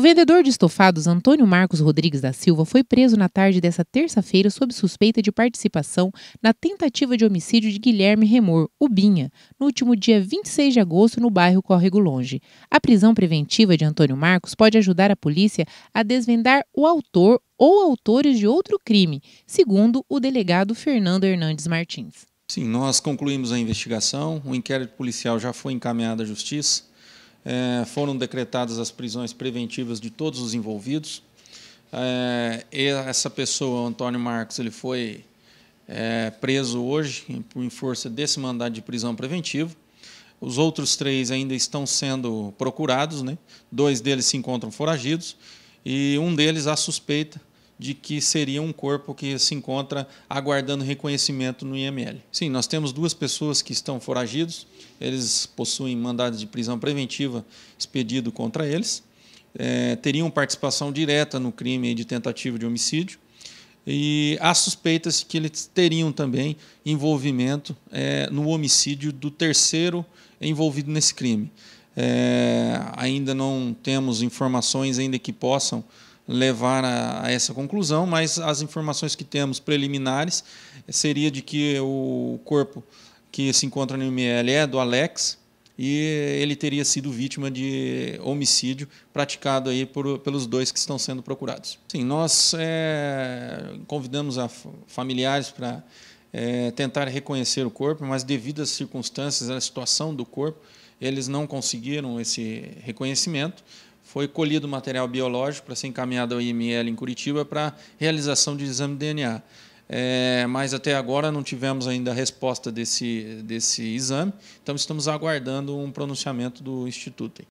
O vendedor de estofados Antônio Marcos Rodrigues da Silva foi preso na tarde dessa terça-feira sob suspeita de participação na tentativa de homicídio de Guilherme Remor, Ubinha no último dia 26 de agosto no bairro Córrego Longe. A prisão preventiva de Antônio Marcos pode ajudar a polícia a desvendar o autor ou autores de outro crime, segundo o delegado Fernando Hernandes Martins. Sim, nós concluímos a investigação, o inquérito policial já foi encaminhado à justiça é, foram decretadas as prisões preventivas de todos os envolvidos. É, essa pessoa, o Antônio Marcos, ele foi é, preso hoje em força desse mandado de prisão preventiva. Os outros três ainda estão sendo procurados, né? dois deles se encontram foragidos e um deles há suspeita de que seria um corpo que se encontra aguardando reconhecimento no IML. Sim, nós temos duas pessoas que estão foragidos, eles possuem mandados de prisão preventiva expedido contra eles, é, teriam participação direta no crime de tentativa de homicídio, e há suspeitas que eles teriam também envolvimento é, no homicídio do terceiro envolvido nesse crime. É, ainda não temos informações ainda que possam levar a, a essa conclusão, mas as informações que temos preliminares seria de que o corpo que se encontra no ML é do Alex e ele teria sido vítima de homicídio praticado aí por, pelos dois que estão sendo procurados. Sim, nós é, convidamos a familiares para é, tentar reconhecer o corpo, mas devido às circunstâncias, à situação do corpo, eles não conseguiram esse reconhecimento foi colhido material biológico para ser encaminhado ao IML em Curitiba para realização de exame de DNA. É, mas até agora não tivemos ainda a resposta desse, desse exame, então estamos aguardando um pronunciamento do Instituto.